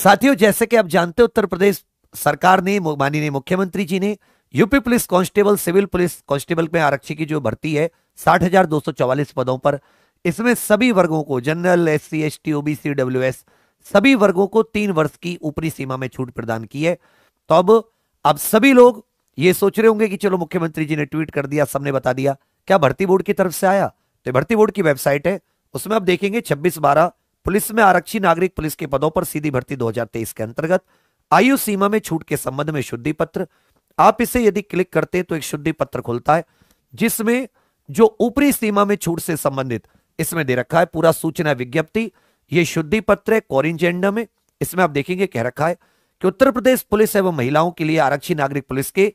साथियों जैसे कि आप जानते उत्तर प्रदेश सरकार ने माननीय मुख्यमंत्री जी ने UP police constable civil police constable में आरक्षी की जो भर्ती है साठ हजार दो सौ चौवालीस पदों पर इसमें सभी वर्गों को general S C S T OBC W S सभी वर्गों को तीन वर्ष की ऊपरी सीमा में छूट प्रदान की है तो अब अब सभी लोग ये सोच रहे होंगे कि चलो मुख्यमंत्री जी ने ट्वीट कर दिया सबने बता दिया क्या भर्ती बोर्ड की तरफ से आया तो भर्ती बोर्ड की वेबसाइट है उसमें आप देखेंगे छब्बीस बारह पुलिस में आरक्षी नागरिक पुलिस के पदों पर सीधी भर्ती 2023 के अंतर्गत आयु सीमा में छूट के संबंध में शुद्धि पत्र आप इसे यदि क्लिक करते हैं तो एक शुद्धि पत्र खुलता है जिसमें जो ऊपरी सीमा में छूट से संबंधित इसमें दे रखा है पूरा सूचना विज्ञप्ति ये शुद्धि पत्र है कॉरिजेंडा में इसमें आप देखेंगे कह रखा है कि उत्तर प्रदेश पुलिस एवं महिलाओं के लिए आरक्षी नागरिक पुलिस के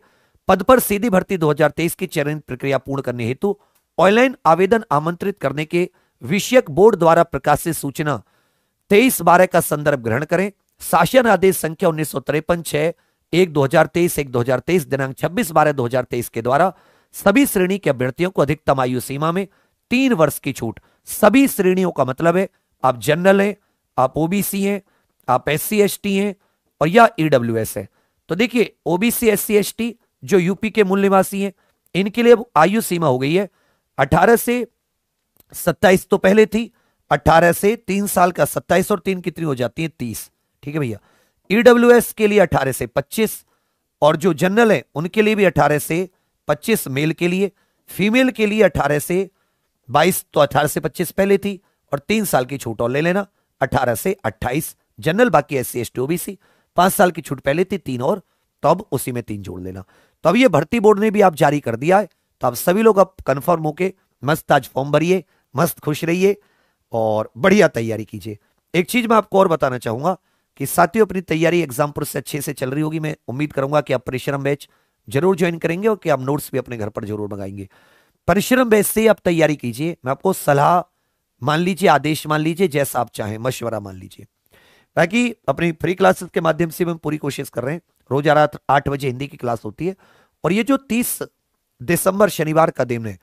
पद पर सीधी भर्ती 2023 की चयन प्रक्रिया पूर्ण करने हेतु ऑनलाइन आवेदन आमंत्रित करने के विषयक बोर्ड द्वारा प्रकाशित सूचना तेईस बारह का संदर्भ ग्रहण करें शासन आदेश संख्या उन्नीस सौ तिरपन छह एक दो हजार तेईस एक दो हजार तेईस दिनांक छब्बीस बारह दो हजार तेईस के द्वारा सभी श्रेणी के अभ्यर्थियों को अधिकतम आयु सीमा में तीन वर्ष की छूट सभी श्रेणियों का मतलब है आप जनरल हैं आप ओबीसी हैं आप एस सी हैं और या ईडब्ल्यू e है तो देखिए ओबीसी एस सी जो यूपी के मूल निवासी हैं इनके लिए आयु सीमा हो गई है अठारह से सत्ताईस तो पहले थी अठारह से तीन साल का सत्ताईस और तीन कितनी हो जाती है तीस ठीक है भैया ईडब्ल्यू e के लिए अठारह से पच्चीस और जो जनरल है उनके लिए भी अठारह से पच्चीस मेल के लिए फीमेल के लिए अठारह से बाईस तो अठारह से पच्चीस पहले थी और तीन साल की छूट और ले लेना अठारह से अट्ठाईस जनरल बाकी S C S T OBC पांच साल की छूट पहले थी तीन और तो उसी में तीन जोड़ लेना तो अब ये भर्ती बोर्ड ने भी आप जारी कर दिया है तो आप सभी लोग अब कन्फर्म होके मस्त आज फॉर्म भरिए मस्त खुश रहिए और बढ़िया तैयारी कीजिए एक चीज मैं आपको और बताना चाहूंगा कि साथियों अपनी तैयारी एग्जाम पर से अच्छे से चल रही होगी मैं उम्मीद करूंगा कि आप परिश्रम बैच जरूर ज्वाइन करेंगे और कि आप नोट्स भी अपने घर पर जरूर मंगाएंगे परिश्रम बैच से आप तैयारी कीजिए मैं आपको सलाह मान लीजिए आदेश मान लीजिए जैसा आप चाहें मशवरा मान लीजिए बाकी अपनी फ्री क्लासेस के माध्यम से भी हम पूरी कोशिश कर रहे हैं रोज रात आठ बजे हिंदी की क्लास होती है और ये जो तीस दिसंबर शनिवार का दिन है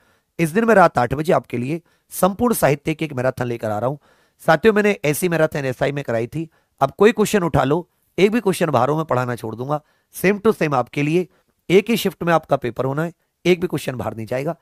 इस दिन में रात आठ बजे आपके लिए संपूर्ण साहित्य की एक मैराथन लेकर आ रहा हूं साथियों मैंने ऐसी मैराथन एसआई में कराई थी अब कोई क्वेश्चन उठा लो एक भी क्वेश्चन बाहरों में पढ़ाना छोड़ दूंगा सेम टू सेम आपके लिए एक ही शिफ्ट में आपका पेपर होना है एक भी क्वेश्चन बाहर नहीं जाएगा